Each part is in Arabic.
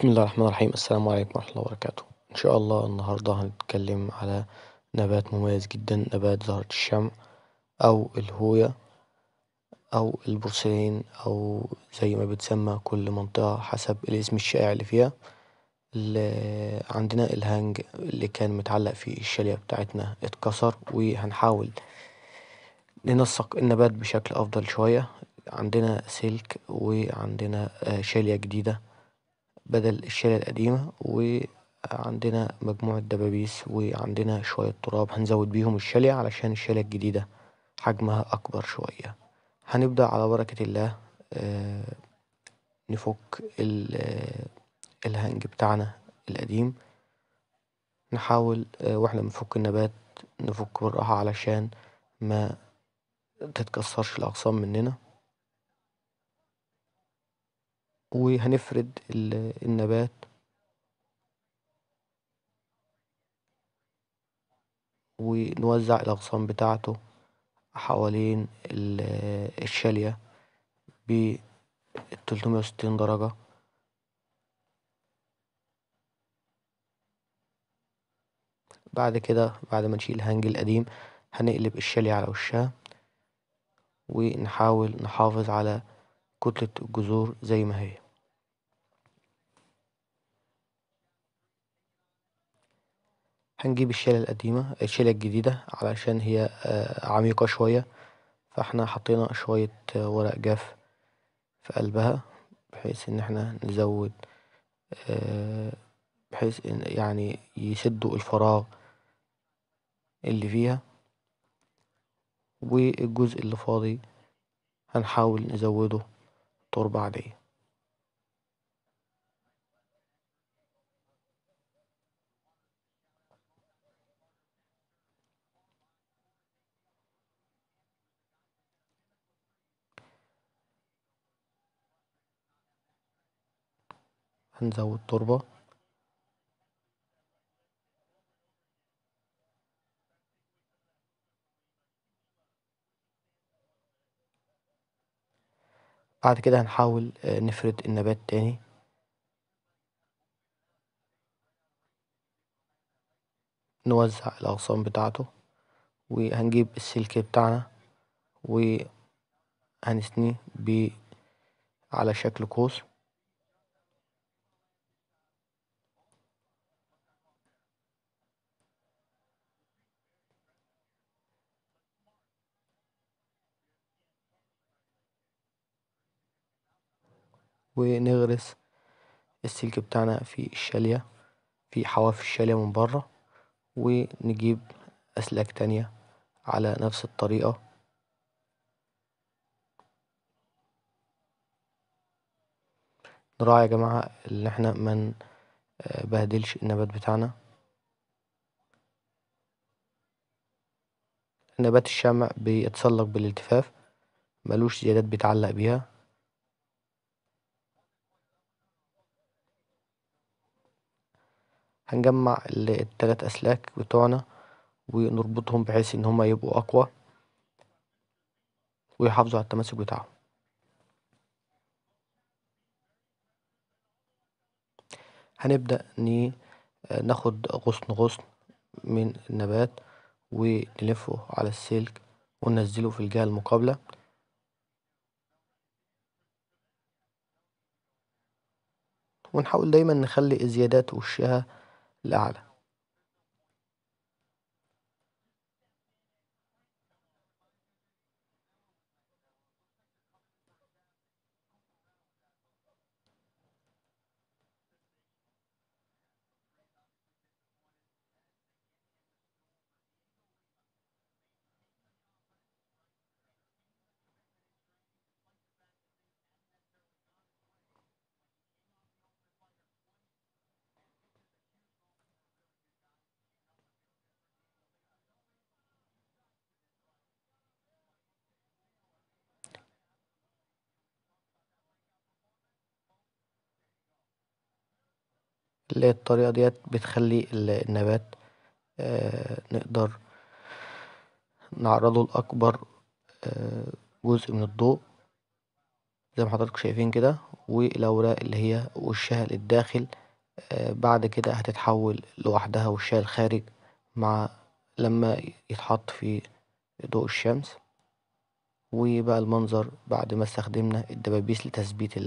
بسم الله الرحمن الرحيم السلام عليكم ورحمة الله وبركاته إن شاء الله النهاردة هنتكلم على نبات مميز جدا نبات زهرة الشمع أو الهوية أو البورسلين أو زي ما بتسمى كل منطقة حسب الاسم الشائع اللي فيها اللي عندنا الهانج اللي كان متعلق في الشاليه بتاعتنا اتكسر وهنحاول ننسق النبات بشكل أفضل شوية عندنا سلك وعندنا آه، شاليه جديدة بدل الشالة القديمة وعندنا مجموعة دبابيس وعندنا شوية تراب هنزود بيهم الشالية علشان الشالية الجديدة حجمها أكبر شوية هنبدأ على بركة الله آه، نفك آه، الهنج بتاعنا القديم نحاول آه، واحنا بنفك النبات نفك بالراحة علشان ما تتكسرش الأغصان مننا وهنفرد النبات ونوزع الأغصان بتاعته حوالين الشالية ب وستين درجة بعد كده بعد ما نشيل الهنج القديم هنقلب الشالية على وشها ونحاول نحافظ على كتلة الجذور زي ما هي هنجيب الشالة القديمة الشالة الجديدة علشان هي آه، عميقة شوية فاحنا حطينا شوية آه، ورق جاف في قلبها بحيث ان احنا نزود آه، بحيث ان يعني يسدوا الفراغ اللي فيها والجزء اللي فاضي هنحاول نزوده تربة عادية هنزود تربة بعد كده هنحاول آه، نفرد النبات تاني نوزع الأغصان بتاعته وهنجيب السلك بتاعنا وهنسنيه على شكل قوس ونغرس السلك بتاعنا في الشالية في حواف الشالية من بره ونجيب أسلاك تانية على نفس الطريقة نراعي يا جماعة إن احنا ما نبهدلش آه، النبات بتاعنا نبات الشمع بيتسلق بالالتفاف ملوش زيادات بيتعلق بيها هنجمع التلات أسلاك بتوعنا ونربطهم بحيث إن هما يبقوا أقوى ويحافظوا على التماسك بتاعهم هنبدأ ن- ناخد غصن غصن من النبات ونلفه على السلك وننزله في الجهة المقابلة ونحاول دايما نخلي الزيادات وشها الأعلى اللي الطريقة ديت بتخلي النبات آه، نقدر نعرضه لأكبر آه، جزء من الضوء زي ما حضراتكم شايفين كده والأوراق اللي هي وشها للداخل آه، بعد كده هتتحول لوحدها وشها الخارج مع لما يتحط في ضوء الشمس وبقى المنظر بعد ما استخدمنا الدبابيس لتثبيت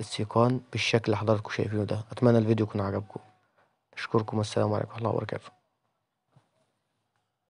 السيقان بالشكل اللي حضراتكم شايفينه ده اتمنى الفيديو يكون عجبكم اشكركم والسلام عليكم ورحمه الله وبركاته